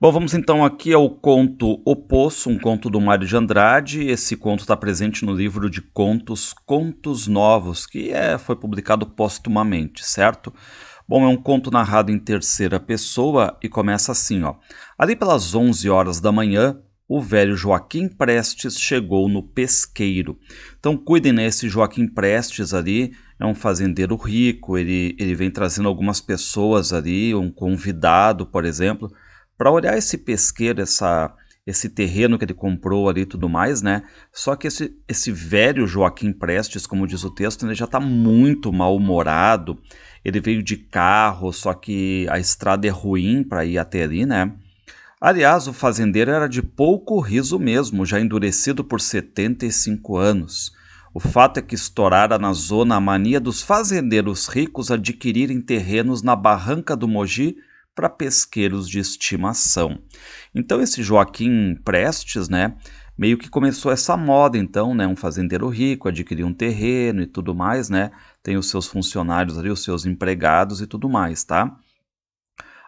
Bom, vamos então aqui ao conto O Poço, um conto do Mário de Andrade. Esse conto está presente no livro de contos Contos Novos, que é, foi publicado postumamente, certo? Bom, é um conto narrado em terceira pessoa e começa assim, ó. Ali pelas 11 horas da manhã, o velho Joaquim Prestes chegou no pesqueiro. Então cuidem nesse né, Joaquim Prestes ali, é um fazendeiro rico, ele, ele vem trazendo algumas pessoas ali, um convidado, por exemplo, para olhar esse pesqueiro, essa, esse terreno que ele comprou ali e tudo mais, né? Só que esse, esse velho Joaquim Prestes, como diz o texto, ele já está muito mal-humorado. Ele veio de carro, só que a estrada é ruim para ir até ali, né? Aliás, o fazendeiro era de pouco riso mesmo, já endurecido por 75 anos. O fato é que estourara na zona a mania dos fazendeiros ricos adquirirem terrenos na barranca do Mogi para pesqueiros de estimação. Então esse Joaquim Prestes, né, meio que começou essa moda então, né, um fazendeiro rico adquiriu um terreno e tudo mais, né, tem os seus funcionários ali, os seus empregados e tudo mais, tá?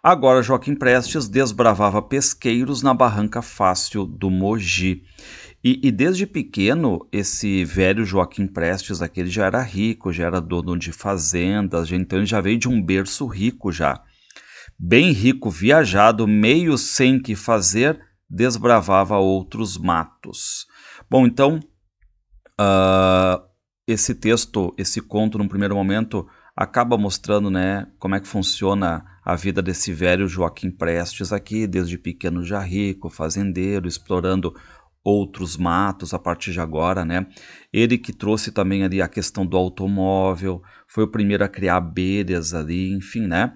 Agora Joaquim Prestes desbravava pesqueiros na barranca fácil do Mogi. E, e, desde pequeno, esse velho Joaquim Prestes aquele já era rico, já era dono de fazendas, então ele já veio de um berço rico já. Bem rico viajado, meio sem que fazer, desbravava outros matos. Bom, então, uh, esse texto, esse conto, num primeiro momento, acaba mostrando né, como é que funciona a vida desse velho Joaquim Prestes aqui, desde pequeno já rico, fazendeiro, explorando outros matos a partir de agora, né? Ele que trouxe também ali a questão do automóvel, foi o primeiro a criar abelhas ali, enfim, né?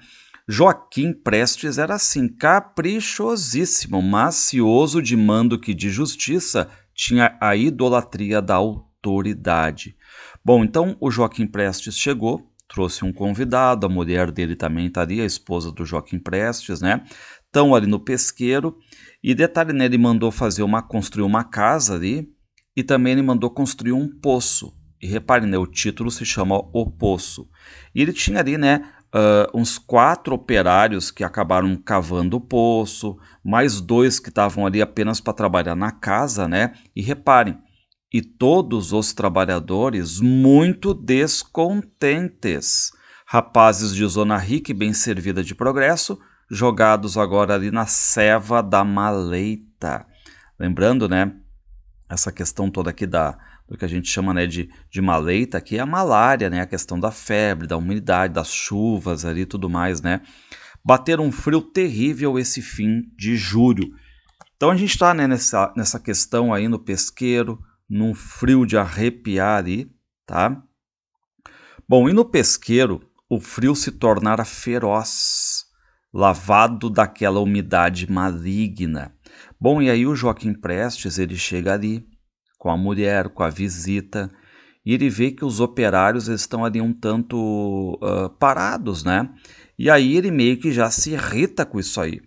Joaquim Prestes era assim caprichosíssimo, macioso de mando que de justiça tinha a idolatria da autoridade. Bom, então o Joaquim Prestes chegou, trouxe um convidado, a mulher dele também estaria, tá a esposa do Joaquim Prestes, né? Estão ali no pesqueiro e detalhe, né, ele mandou fazer uma construir uma casa ali e também ele mandou construir um poço. E reparem, né, o título se chama O Poço. E ele tinha ali, né, uh, uns quatro operários que acabaram cavando o poço, mais dois que estavam ali apenas para trabalhar na casa, né? E reparem, e todos os trabalhadores muito descontentes. Rapazes de zona rica e bem servida de progresso, jogados agora ali na ceva da maleita. Lembrando, né, essa questão toda aqui da, o que a gente chama né, de, de maleita, que é a malária, né, a questão da febre, da umidade, das chuvas ali tudo mais, né? Bater um frio terrível esse fim de julho. Então a gente está né, nessa, nessa questão aí no pesqueiro, num frio de arrepiar aí, tá? Bom, e no pesqueiro, o frio se tornara feroz, lavado daquela umidade maligna. Bom, e aí o Joaquim Prestes, ele chega ali, com a mulher, com a visita, e ele vê que os operários estão ali um tanto uh, parados, né? E aí ele meio que já se irrita com isso aí.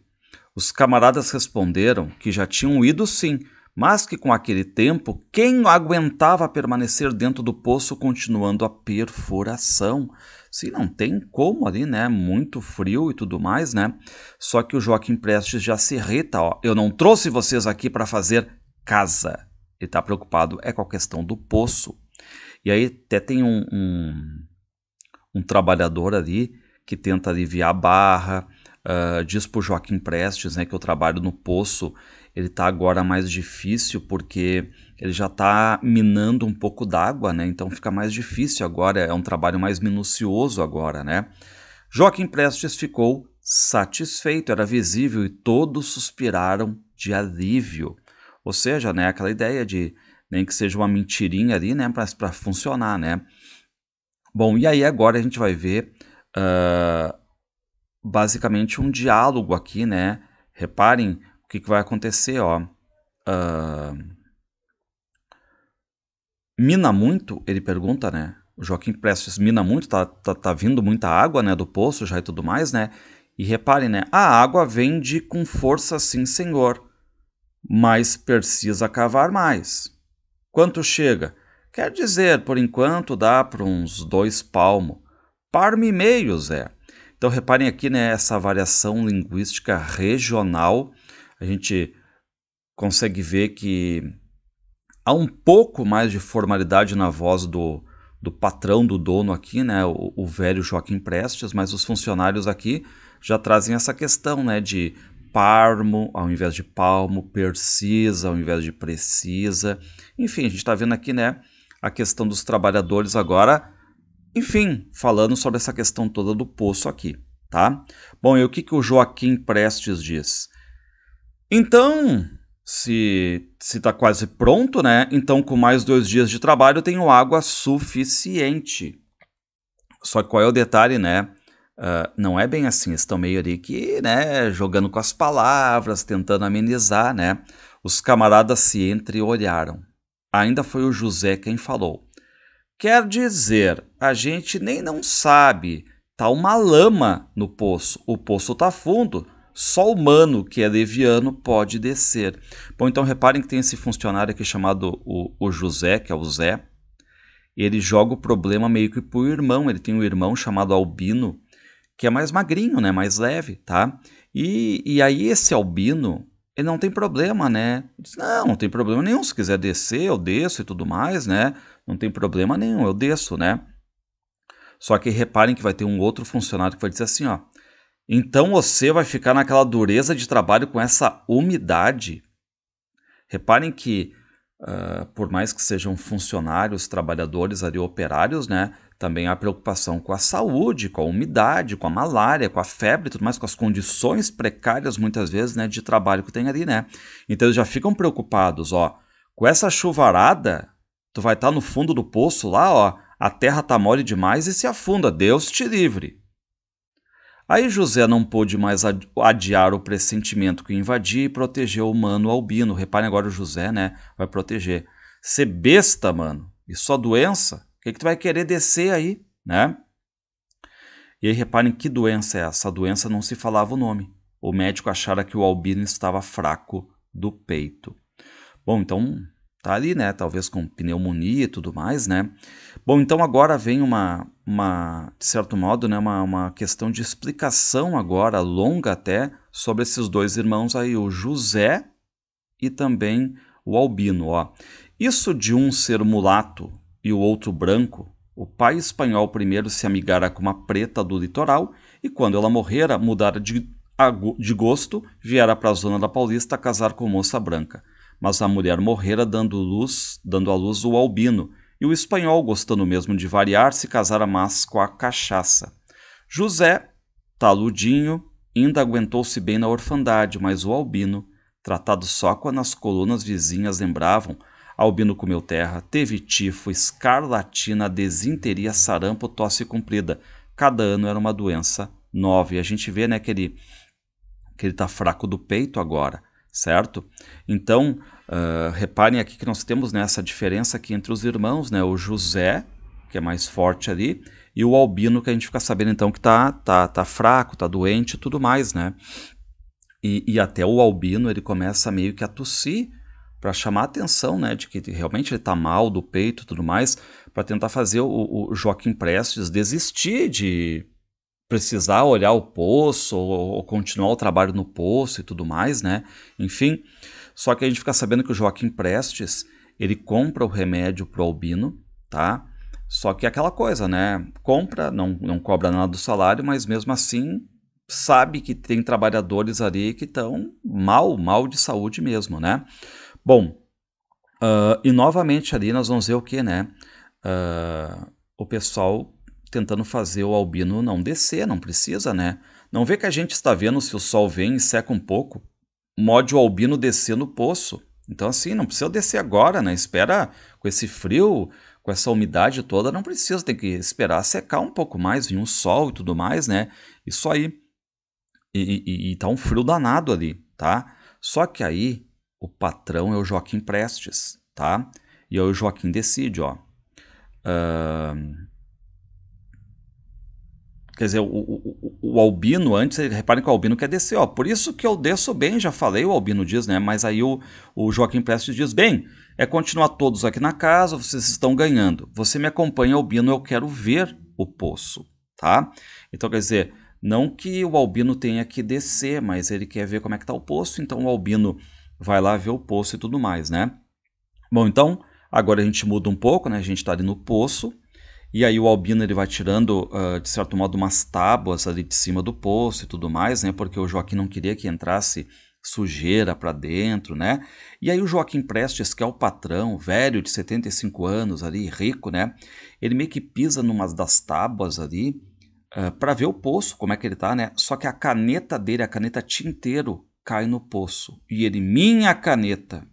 Os camaradas responderam que já tinham ido sim, mas que com aquele tempo, quem aguentava permanecer dentro do poço continuando a perfuração? Se não tem como ali, né? Muito frio e tudo mais, né? Só que o Joaquim Prestes já se irrita, ó. Eu não trouxe vocês aqui para fazer casa ele está preocupado é com a questão do poço. E aí até tem um, um, um trabalhador ali que tenta aliviar a barra, uh, diz para o Joaquim Prestes né, que o trabalho no poço ele está agora mais difícil porque ele já está minando um pouco d'água, né? Então fica mais difícil agora, é um trabalho mais minucioso agora, né? Joaquim Prestes ficou satisfeito, era visível e todos suspiraram de alívio. Ou seja, né, aquela ideia de nem que seja uma mentirinha ali, né, para funcionar, né? Bom, e aí agora a gente vai ver uh, basicamente um diálogo aqui, né? Reparem o que, que vai acontecer, ó. Uh, mina muito? Ele pergunta, né? O Joaquim Prestes mina muito, tá, tá, tá vindo muita água, né, do poço já e tudo mais, né? E reparem, né? A água vem de com força sim, senhor mas precisa cavar mais. Quanto chega? Quer dizer, por enquanto dá para uns dois palmos. Parme e meio, Zé. Então reparem aqui né, essa variação linguística regional. A gente consegue ver que há um pouco mais de formalidade na voz do, do patrão, do dono aqui, né, o, o, velho Joaquim Prestes, mas os funcionários aqui já trazem essa questão né, de parmo ao invés de palmo, precisa ao invés de precisa. Enfim, a gente está vendo aqui né, a questão dos trabalhadores agora. Enfim, falando sobre essa questão toda do poço aqui, tá? Bom, e o que, que o Joaquim Prestes diz? Então, se está quase pronto, né? Então, com mais dois dias de trabalho, eu tenho água suficiente. Só que qual é o detalhe, né? Ah, não é bem assim, estão meio ali que, né, jogando com as palavras, tentando amenizar, né? Os camaradas se entreolharam. Ainda foi o José quem falou. Quer dizer, a gente nem não sabe, tá uma lama no poço, o poço tá fundo, só o humano que é leviano pode descer. Bom, então reparem que tem esse funcionário aqui chamado o, o José, que é o Zé, ele joga o problema meio que pro irmão, ele tem um irmão chamado Albino, que é mais magrinho, né? Mais leve, tá? E, e aí esse albino, ele não tem problema, né? Diz, não, não tem problema nenhum. Se quiser descer, eu desço e tudo mais, né? Não tem problema nenhum, eu desço, né? Só que reparem que vai ter um outro funcionário que vai dizer assim, ó. Então você vai ficar naquela dureza de trabalho com essa umidade. Reparem que, uh, por mais que sejam funcionários, trabalhadores ali, operários, né? Também há preocupação com a saúde, com a umidade, com a malária, com a febre, tudo mais, com as condições precárias, muitas vezes, né, de trabalho que tem ali, né? Então eles já ficam preocupados, ó. Com essa chuvarada, tu vai estar tá no fundo do poço lá, ó. A terra tá mole demais e se afunda. Deus te livre. Aí José não pôde mais adiar o pressentimento que invadia e protegeu o mano albino. Reparem agora o José, né? Vai proteger. Ser besta, mano. e só doença que, que tu vai querer descer aí, né? E aí reparem que doença é essa. A doença não se falava o nome. O médico achara que o albino estava fraco do peito. Bom, então tá ali, né? Talvez com pneumonia e tudo mais, né? Bom, então agora vem uma, uma de certo modo, né? Uma, uma questão de explicação agora, longa até, sobre esses dois irmãos aí, o José e também o Albino, ó. Isso de um ser mulato e o outro branco, o pai espanhol primeiro se amigara com uma preta do litoral e, quando ela morrera, mudara de, de gosto, viera para a zona da Paulista casar com moça branca. Mas a mulher morrera dando, luz, dando à luz o albino, e o espanhol, gostando mesmo de variar, se casara mais com a cachaça. José, taludinho, ainda aguentou-se bem na orfandade, mas o albino, tratado só quando as colunas vizinhas lembravam, Albino comeu terra, teve tifo, escarlatina, desinteria, sarampo, tosse comprida. Cada ano era uma doença nova. E a gente vê né, que, ele, que ele tá fraco do peito agora, certo? Então, uh, reparem aqui que nós temos né, essa diferença aqui entre os irmãos, né? O José, que é mais forte ali, e o albino, que a gente fica sabendo então que tá, tá, tá fraco, tá doente e tudo mais, né? E, e até o albino ele começa meio que a tossir para chamar a atenção, né, de que realmente ele está mal do peito e tudo mais, para tentar fazer o, o Joaquim Prestes desistir de precisar olhar o poço ou, ou, continuar o trabalho no poço e tudo mais, né? Enfim, só que a gente fica sabendo que o Joaquim Prestes, ele compra o remédio pro albino, tá? Só que é aquela coisa, né? Compra, não, não cobra nada do salário, mas mesmo assim sabe que tem trabalhadores ali que estão mal, mal de saúde mesmo, né? Bom, uh, e novamente ali nós vamos ver o que, né? Uh, o pessoal tentando fazer o albino não descer, não precisa, né? Não vê que a gente está vendo se o sol vem e seca um pouco, mode o albino descer no poço. Então, assim, não precisa descer agora, né? Espera com esse frio, com essa umidade toda, não precisa, tem que esperar secar um pouco mais, vir um sol e tudo mais, né? Isso aí. E, e, e tá um frio danado ali, tá? Só que aí o patrão é o Joaquim Prestes, tá? E aí o Joaquim decide, ó. Uh... Quer dizer, o, o, o, Albino, antes, reparem que o Albino quer descer, ó. Por isso que eu desço bem, já falei, o Albino diz, né? Mas aí o, o Joaquim Prestes diz: bem, é continuar todos aqui na casa, vocês estão ganhando. Você me acompanha, Albino, eu quero ver o poço, tá? Então, quer dizer, não que o Albino tenha que descer, mas ele quer ver como é que tá o poço, então o Albino vai lá ver o poço e tudo mais, né? Bom, então, agora a gente muda um pouco, né? A gente está ali no poço, e aí o Albino ele vai tirando, uh, de certo modo, umas tábuas ali de cima do poço e tudo mais, né? Porque o Joaquim não queria que entrasse sujeira para dentro, né? E aí o Joaquim Prestes, que é o patrão, velho de 75 anos ali, rico, né? Ele meio que pisa numa das tábuas ali uh, para ver o poço, como é que ele tá, né? Só que a caneta dele, a caneta tinteiro, cai no poço. E ele, minha caneta.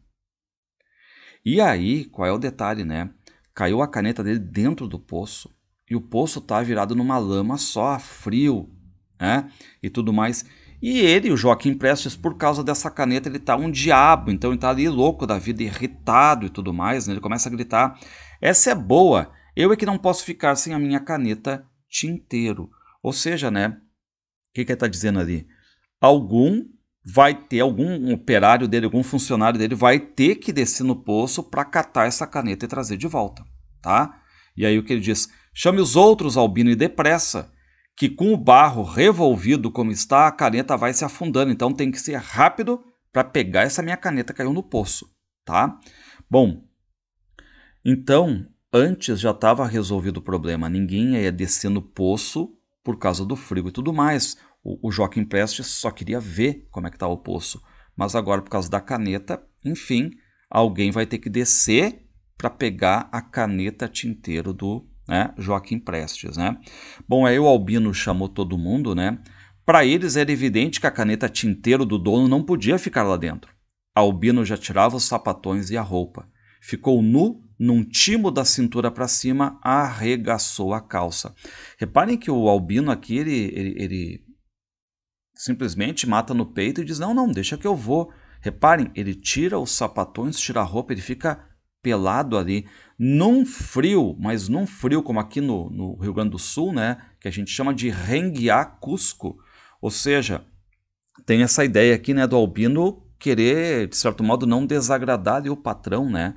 E aí, qual é o detalhe, né? Caiu a caneta dele dentro do poço e o poço tá virado numa lama só, frio, né? E tudo mais. E ele, o Joaquim Prestes, por causa dessa caneta, ele tá um diabo, então ele tá ali louco da vida, irritado e tudo mais, né? Ele começa a gritar: "Essa é boa. Eu é que não posso ficar sem a minha caneta tinteiro". Ou seja, né? O que que ele tá dizendo ali? Algum vai ter algum operário dele, algum funcionário dele vai ter que descer no poço para catar essa caneta e trazer de volta, tá? E aí o que ele diz? Chame os outros, Albino, e depressa, que com o barro revolvido como está, a caneta vai se afundando, então tem que ser rápido para pegar essa minha caneta que caiu no poço, tá? Bom, então antes já estava resolvido o problema, ninguém ia descer no poço por causa do frio e tudo mais. O, o Joaquim Prestes só queria ver como é que estava tá o poço, mas agora por causa da caneta, enfim, alguém vai ter que descer para pegar a caneta tinteiro do né, Joaquim Prestes, né? Bom, aí o Albino chamou todo mundo, né? Para eles era evidente que a caneta tinteiro do dono não podia ficar lá dentro. Albino já tirava os sapatões e a roupa. Ficou nu, num timo da cintura para cima, arregaçou a calça. Reparem que o Albino aqui, ele, ele, ele simplesmente mata no peito e diz: Não, não, deixa que eu vou. Reparem, ele tira os sapatões, tira a roupa, ele fica pelado ali, num frio, mas num frio como aqui no, no Rio Grande do Sul, né? Que a gente chama de renguear Cusco. Ou seja, tem essa ideia aqui, né, do albino querer, de certo modo, não desagradar o patrão, né?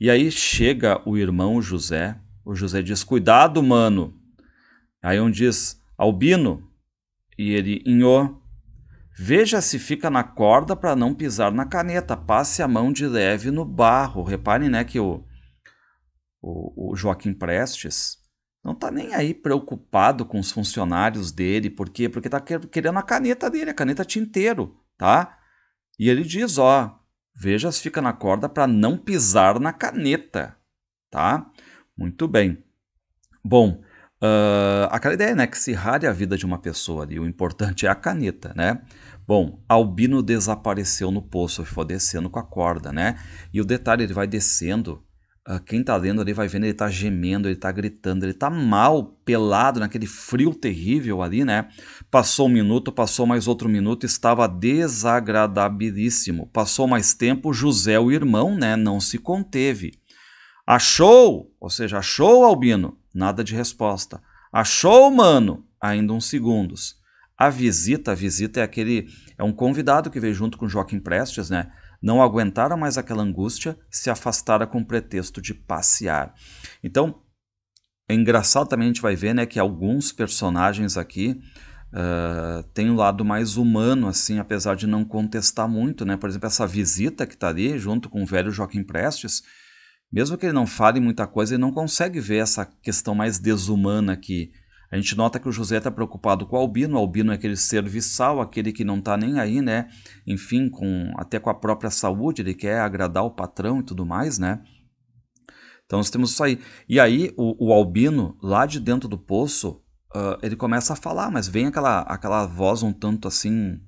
E aí chega o irmão José, o José diz, cuidado, mano. Aí um diz, albino, e ele, inhô, Veja se fica na corda para não pisar na caneta. Passe a mão de leve no barro. Reparem né, que o, o, o Joaquim Prestes não está nem aí preocupado com os funcionários dele. Por quê? Porque está querendo a caneta dele, a caneta tinteiro. Tá? E ele diz, ó, veja se fica na corda para não pisar na caneta. Tá? Muito bem. Bom, Uh, aquela ideia, né? Que se rare a vida de uma pessoa ali o importante é a caneta, né? Bom, Albino desapareceu no poço, foi descendo com a corda, né? E o detalhe, ele vai descendo, uh, quem tá lendo ali vai vendo, né, ele tá gemendo, ele tá gritando, ele tá mal, pelado, naquele frio terrível ali, né? Passou um minuto, passou mais outro minuto, estava desagradabilíssimo. Passou mais tempo, José, o irmão, né? Não se conteve. Achou, ou seja, achou, Albino? Nada de resposta. Achou, mano? Ainda uns segundos. A visita, a visita é aquele. É um convidado que veio junto com Joaquim Prestes, né? Não aguentaram mais aquela angústia, se afastara com o pretexto de passear. Então, é engraçado também a gente vai ver né, que alguns personagens aqui uh, têm um lado mais humano, assim, apesar de não contestar muito. Né? Por exemplo, essa visita que está ali, junto com o velho Joaquim Prestes, mesmo que ele não fale muita coisa, ele não consegue ver essa questão mais desumana que a gente nota que o José está preocupado com o albino, o albino é aquele serviçal, aquele que não está nem aí, né? Enfim, com, até com a própria saúde, ele quer agradar o patrão e tudo mais, né? Então nós temos isso aí. E aí o, o albino, lá de dentro do poço, uh, ele começa a falar, mas vem aquela, aquela voz um tanto assim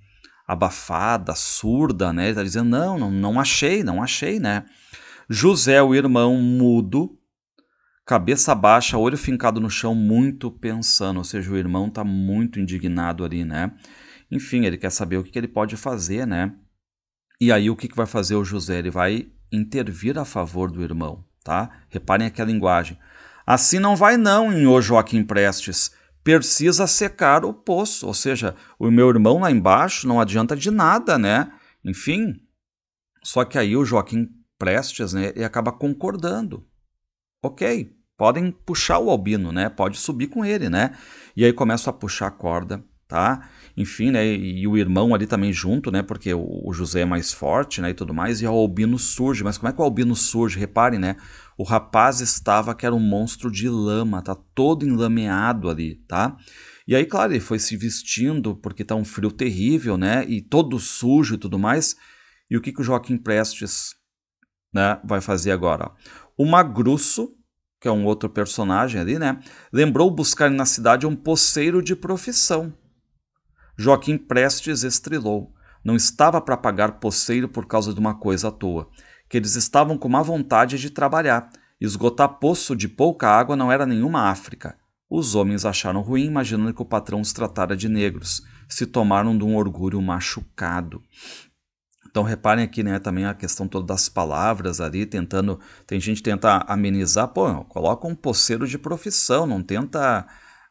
abafada, surda, né? Ele está dizendo, não, não, não achei, não achei, né? José, o irmão mudo, cabeça baixa, olho fincado no chão, muito pensando. Ou seja, o irmão está muito indignado ali, né? Enfim, ele quer saber o que, que ele pode fazer, né? E aí, o que, que vai fazer o José? Ele vai intervir a favor do irmão, tá? Reparem aqui a linguagem. Assim não vai não, Inho Joaquim Prestes. Precisa secar o poço. Ou seja, o meu irmão lá embaixo não adianta de nada, né? Enfim. Só que aí o Joaquim Prestes, né, e acaba concordando. Ok, podem puxar o albino, né? Pode subir com ele, né? E aí começa a puxar a corda, tá? Enfim, né? E o irmão ali também junto, né? Porque o José é mais forte, né? E tudo mais. E o albino surge. Mas como é que o albino surge? Reparem, né? O rapaz estava que era um monstro de lama, tá? Todo enlameado ali, tá? E aí, claro, ele foi se vestindo porque tá um frio terrível, né? E todo sujo e tudo mais. E o que que o Joaquim Prestes né, vai fazer agora. O Magrusso, que é um outro personagem ali, né, lembrou buscar na cidade um poceiro de profissão. Joaquim Prestes estrelou. Não estava para pagar poceiro por causa de uma coisa à toa, que eles estavam com má vontade de trabalhar. Esgotar poço de pouca água não era nenhuma África. Os homens acharam ruim, imaginando que o patrão os tratara de negros. Se tomaram de um orgulho machucado. Então reparem aqui, né, também a questão toda das palavras ali, tentando, tem gente tentar amenizar, pô, coloca um poceiro de profissão, não tenta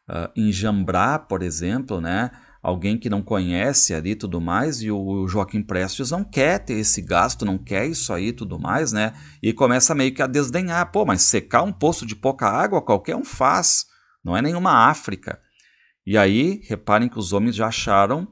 uh, enjambrar, por exemplo, né, alguém que não conhece ali tudo mais, e o Joaquim Prestes não quer ter esse gasto, não quer isso aí tudo mais, né, e começa meio que a desdenhar, pô, mas secar um poço de pouca água qualquer um faz, não é nenhuma África. E aí, reparem que os homens já acharam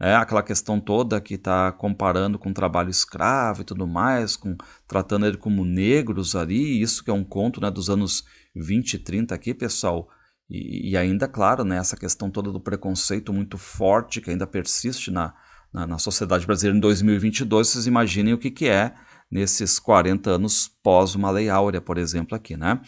é, aquela questão toda que está comparando com trabalho escravo e tudo mais, com tratando ele como negros ali, isso que é um conto né, dos anos 20 e 30 aqui, pessoal. E, e, ainda, claro, né, essa questão toda do preconceito muito forte que ainda persiste na, na, na sociedade brasileira em 2022, vocês imaginem o que, que é nesses 40 anos pós uma lei áurea, por exemplo, aqui, né?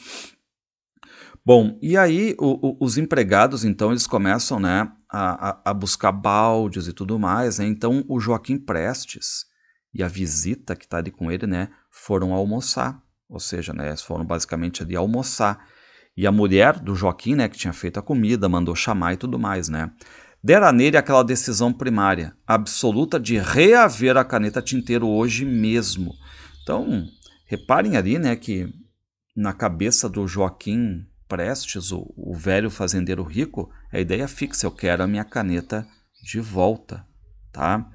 Bom, e aí o, o, os empregados, então, eles começam né, a, a buscar baldes e tudo mais. Né? Então, o Joaquim Prestes e a visita que está ali com ele né, foram almoçar. Ou seja, né, eles foram basicamente ali almoçar. E a mulher do Joaquim, né, que tinha feito a comida, mandou chamar e tudo mais, né? Dera nele aquela decisão primária, absoluta, de reaver a caneta tinteiro hoje mesmo. Então, reparem ali, né, que na cabeça do Joaquim Prestes, o, o velho fazendeiro rico, é a ideia fixa, eu quero a minha caneta de volta, tá?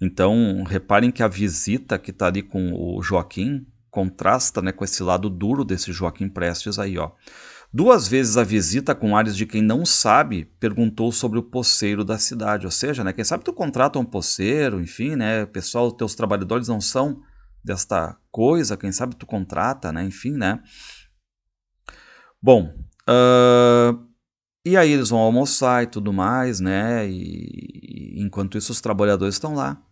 Então, reparem que a visita que está ali com o Joaquim contrasta né, com esse lado duro desse Joaquim Prestes aí, ó. Duas vezes a visita com ares de quem não sabe perguntou sobre o poceiro da cidade, ou seja, né, quem sabe tu contrata um poceiro, enfim, né, pessoal, teus trabalhadores não são desta coisa, quem sabe tu contrata, né, enfim, né, Bom, uh, e aí eles vão almoçar e tudo mais, né? E, e enquanto isso os trabalhadores estão lá.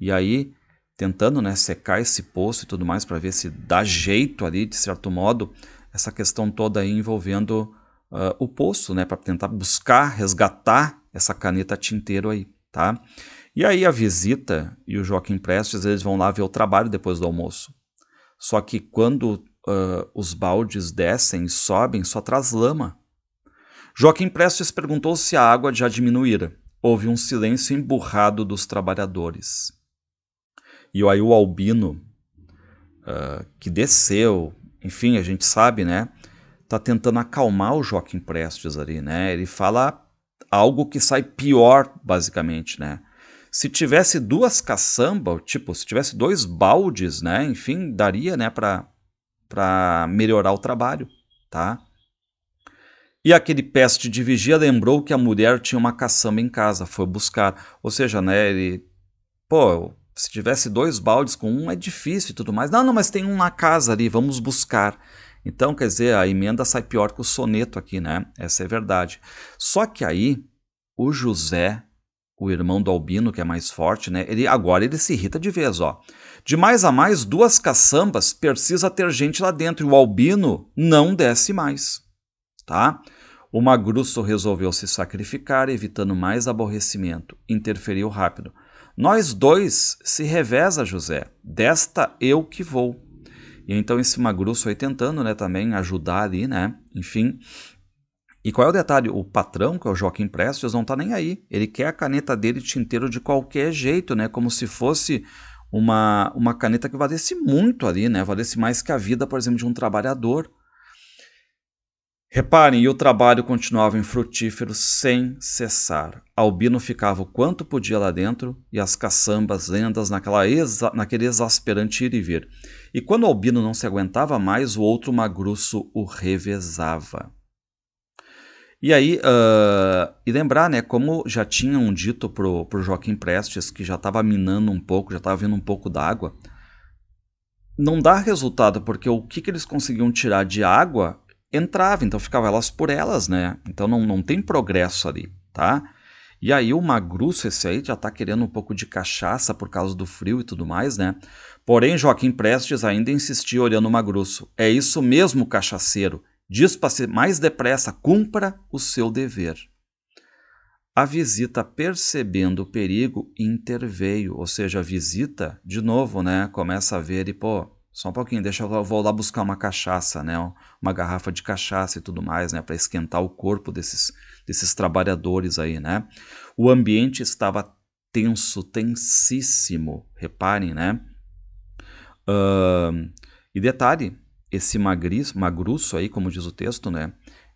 E aí tentando, né, secar esse poço e tudo mais para ver se dá jeito ali, de certo modo, essa questão toda aí envolvendo uh, o poço, né, para tentar buscar, resgatar essa caneta tinteiro aí, tá? E aí a visita e o Joaquim Prestes, eles vão lá ver o trabalho depois do almoço. Só que quando uh, os baldes descem e sobem só traz lama. Joaquim Prestes perguntou se a água já diminuíra. Houve um silêncio emburrado dos trabalhadores. E aí o Albino, uh, que desceu, enfim, a gente sabe, né? Tá tentando acalmar o Joaquim Prestes ali, né? Ele fala algo que sai pior, basicamente, né? Se tivesse duas caçambas, tipo, se tivesse dois baldes, né? Enfim, daria, né, para para melhorar o trabalho, tá? E aquele peste de vigia lembrou que a mulher tinha uma caçamba em casa, foi buscar. Ou seja, né, ele. Pô, se tivesse dois baldes com um é difícil e tudo mais. Não, não, mas tem um na casa ali, vamos buscar. Então, quer dizer, a emenda sai pior que o soneto aqui, né? Essa é verdade. Só que aí, o José, o irmão do Albino, que é mais forte, né? Ele, agora ele se irrita de vez, ó. De mais a mais, duas caçambas precisa ter gente lá dentro e o albino não desce mais. Tá? O Magrusso resolveu se sacrificar, evitando mais aborrecimento. Interferiu rápido. Nós dois se reveza, José. Desta eu que vou. E então esse Magrusso aí tentando, né, também ajudar ali, né? Enfim, e qual é o detalhe? O patrão, que é o Joaquim Prestes, não está nem aí. Ele quer a caneta dele tinteiro de qualquer jeito, né? Como se fosse uma, uma caneta que valesse muito ali, né? Valesse mais que a vida, por exemplo, de um trabalhador. Reparem, e o trabalho continuava frutífero sem cessar. Albino ficava o quanto podia lá dentro e as caçambas lendas naquela exa, naquele exasperante ir e vir. E quando Albino não se aguentava mais, o outro magruço o revezava. E aí, uh, e lembrar, né, como já tinham dito pro, pro Joaquim Prestes, que já estava minando um pouco, já estava vindo um pouco d'água, não dá resultado, porque o que, que eles conseguiam tirar de água entrava, então ficava elas por elas, né? Então não, não tem progresso ali, tá? E aí o Magruço, esse aí, já tá querendo um pouco de cachaça por causa do frio e tudo mais, né? Porém, Joaquim Prestes ainda insistia olhando o Magruço. É isso mesmo, cachaceiro. Diz para ser mais depressa, cumpra o seu dever. A visita, percebendo o perigo, interveio, ou seja, a visita, de novo, né, começa a ver e, pô, só um pouquinho, deixa eu vou lá buscar uma cachaça, né, uma garrafa de cachaça e tudo mais, né, para esquentar o corpo desses, desses trabalhadores aí, né. O ambiente estava tenso, tensíssimo, reparem, né. Uh, e detalhe, esse magris, magruço aí, como diz o texto, né?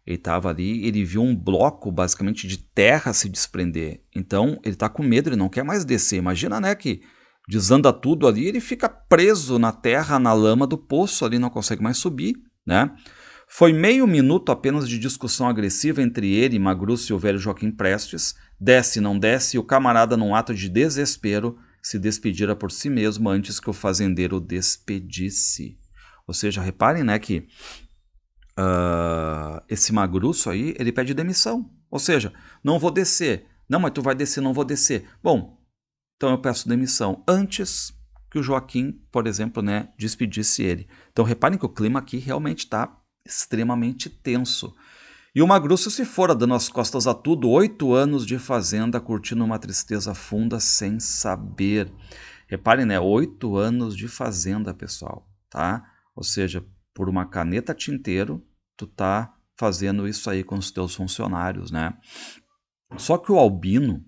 Ele estava ali, ele viu um bloco basicamente de terra se desprender. Então ele está com medo, ele não quer mais descer. Imagina, né, que desanda tudo ali, ele fica preso na terra, na lama do poço ali, não consegue mais subir, né? Foi meio minuto apenas de discussão agressiva entre ele, Magruço e o velho Joaquim Prestes. Desce, não desce, e o camarada, num ato de desespero, se despedira por si mesmo antes que o fazendeiro o despedisse. Ou seja, reparem né, que uh, esse magruço aí, ele pede demissão. Ou seja, não vou descer. Não, mas tu vai descer, não vou descer. Bom, então eu peço demissão antes que o Joaquim, por exemplo, né, despedisse ele. Então reparem que o clima aqui realmente está extremamente tenso. E o Magrusso se fora, dando as costas a tudo, oito anos de fazenda, curtindo uma tristeza funda sem saber. Reparem, né? Oito anos de fazenda, pessoal, tá? Ou seja, por uma caneta tinteiro, tu tá fazendo isso aí com os teus funcionários, né? Só que o albino,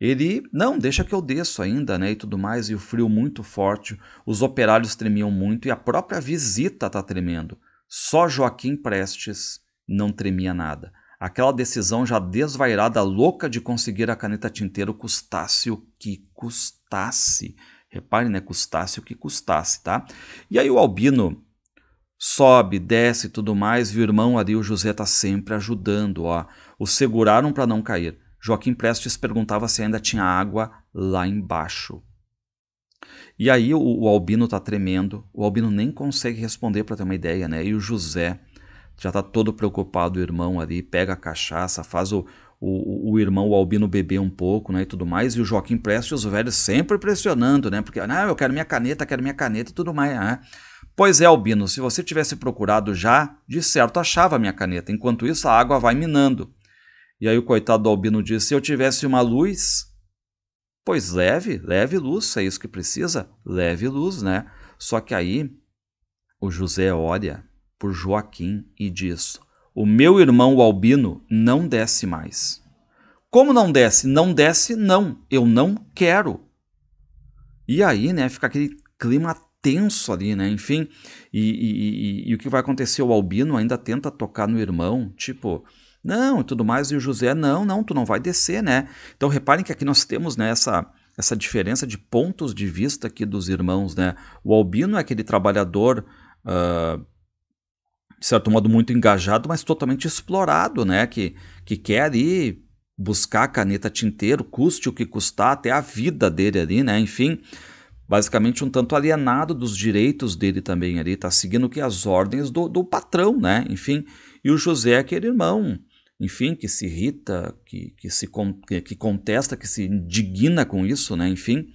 ele, não, deixa que eu desço ainda, né, e tudo mais, e o frio muito forte, os operários tremiam muito e a própria visita tá tremendo. Só Joaquim Prestes não tremia nada. Aquela decisão já desvairada, louca de conseguir a caneta tinteiro, custasse o que custasse. Repare, né? Custasse o que custasse, tá? E aí o Albino sobe, desce e tudo mais, e o irmão ali, o José, tá sempre ajudando, ó. O seguraram para não cair. Joaquim Prestes perguntava se ainda tinha água lá embaixo. E aí o, o Albino tá tremendo, o Albino nem consegue responder para ter uma ideia, né? E o José já tá todo preocupado, o irmão ali, pega a cachaça, faz o, o, o irmão o Albino beber um pouco, né, e tudo mais, e o Joaquim Prestes os velhos sempre pressionando, né, porque, ah, eu quero minha caneta, quero minha caneta e tudo mais, né? Pois é, Albino, se você tivesse procurado já, de certo achava a minha caneta, enquanto isso a água vai minando. E aí o coitado do Albino disse, se eu tivesse uma luz... Pois leve, leve luz, é isso que precisa, leve luz, né? Só que aí o José olha por Joaquim e diz: o meu irmão o albino não desce mais. Como não desce? Não desce, não. Eu não quero. E aí, né, fica aquele clima tenso ali, né? Enfim, e, e, e, e, o que vai acontecer? O Albino ainda tenta tocar no irmão, tipo, não, e tudo mais, e o José, não, não, tu não vai descer, né? Então reparem que aqui nós temos né, essa, essa diferença de pontos de vista aqui dos irmãos, né? O Albino é aquele trabalhador. Uh, de certo modo, muito engajado, mas totalmente explorado, né? Que, que quer ir buscar a caneta tinteiro, custe o que custar, até a vida dele ali, né? Enfim, basicamente um tanto alienado dos direitos dele também ali, tá seguindo que as ordens do, do patrão, né? Enfim, e o José é aquele irmão, enfim, que se irrita, que, que se que contesta, que se indigna com isso, né? Enfim,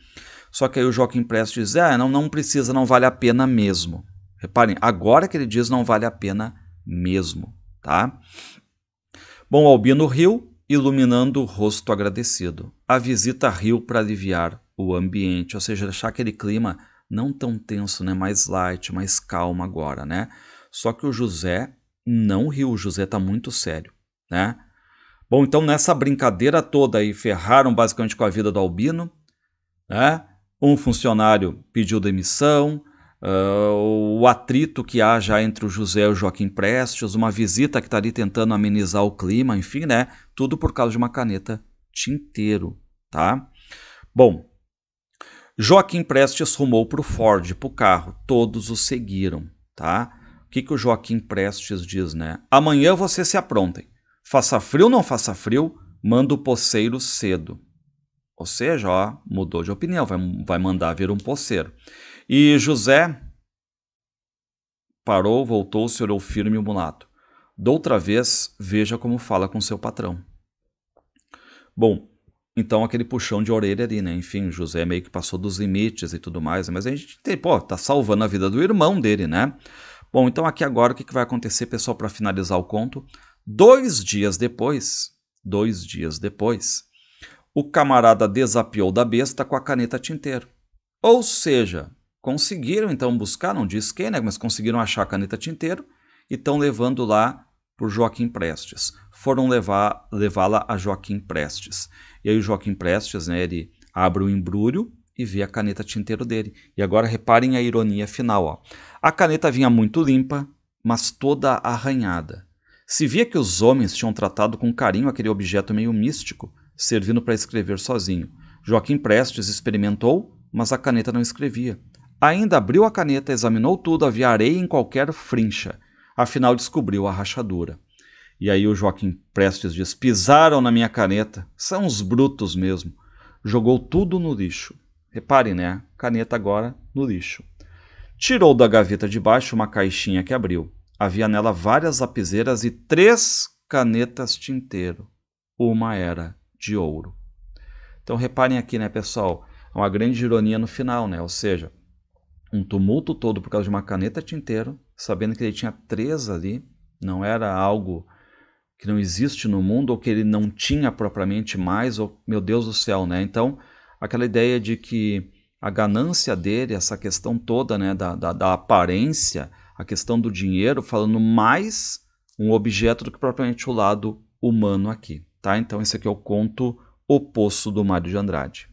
só que aí o Joaquim Prestes diz, ah, não, não precisa, não vale a pena mesmo. Reparem, agora que ele diz não vale a pena mesmo, tá? Bom, Albino riu, iluminando o rosto agradecido. A visita riu para aliviar o ambiente, ou seja, deixar aquele clima não tão tenso, né? Mais light, mais calmo agora, né? Só que o José não riu, o José tá muito sério, né? Bom, então nessa brincadeira toda aí, ferraram basicamente com a vida do Albino, né? Um funcionário pediu demissão, Uh, o atrito que há já entre o José e o Joaquim Prestes, uma visita que está ali tentando amenizar o clima, enfim, né? Tudo por causa de uma caneta tinteiro, tá? Bom, Joaquim Prestes rumou para o Ford, para o carro. Todos o seguiram, tá? O que, que o Joaquim Prestes diz, né? Amanhã vocês se aprontem. Faça frio ou não faça frio, manda o poceiro cedo. Ou seja, ó, mudou de opinião, vai, vai mandar vir um poceiro. E José parou, voltou-se, olhou firme o mulato. Doutra vez, veja como fala com seu patrão. Bom, então aquele puxão de orelha ali, né? Enfim, José meio que passou dos limites e tudo mais, mas a gente tem, pô, tá salvando a vida do irmão dele, né? Bom, então aqui agora o que, que vai acontecer, pessoal, para finalizar o conto? Dois dias depois, dois dias depois, o camarada desapiou da besta com a caneta tinteiro. Ou seja, conseguiram então buscar, não diz quem, né, mas conseguiram achar a caneta tinteiro e estão levando lá por Joaquim Prestes. Foram levar levá-la a Joaquim Prestes. E aí o Joaquim Prestes, né, ele abre o embrulho e vê a caneta tinteiro dele. E agora reparem a ironia final, ó. A caneta vinha muito limpa, mas toda arranhada. Se via que os homens tinham tratado com carinho aquele objeto meio místico, servindo para escrever sozinho. Joaquim Prestes experimentou, mas a caneta não escrevia. Ainda abriu a caneta, examinou tudo, havia areia em qualquer frincha. Afinal, descobriu a rachadura. E aí o Joaquim Prestes diz: pisaram na minha caneta, são os brutos mesmo. Jogou tudo no lixo. Reparem, né? Caneta agora no lixo. Tirou da gaveta de baixo uma caixinha que abriu. Havia nela várias lapiseiras e três canetas tinteiro. Uma era de ouro. Então reparem aqui, né, pessoal? Uma grande ironia no final, né? Ou seja, um tumulto todo por causa de uma caneta tinteiro, sabendo que ele tinha três ali, não era algo que não existe no mundo ou que ele não tinha propriamente mais, ou meu Deus do céu, né? Então, aquela ideia de que a ganância dele, essa questão toda, né, da, da, da aparência, a questão do dinheiro, falando mais um objeto do que propriamente o lado humano aqui, tá? Então, esse aqui é o conto O Poço do Mário de Andrade.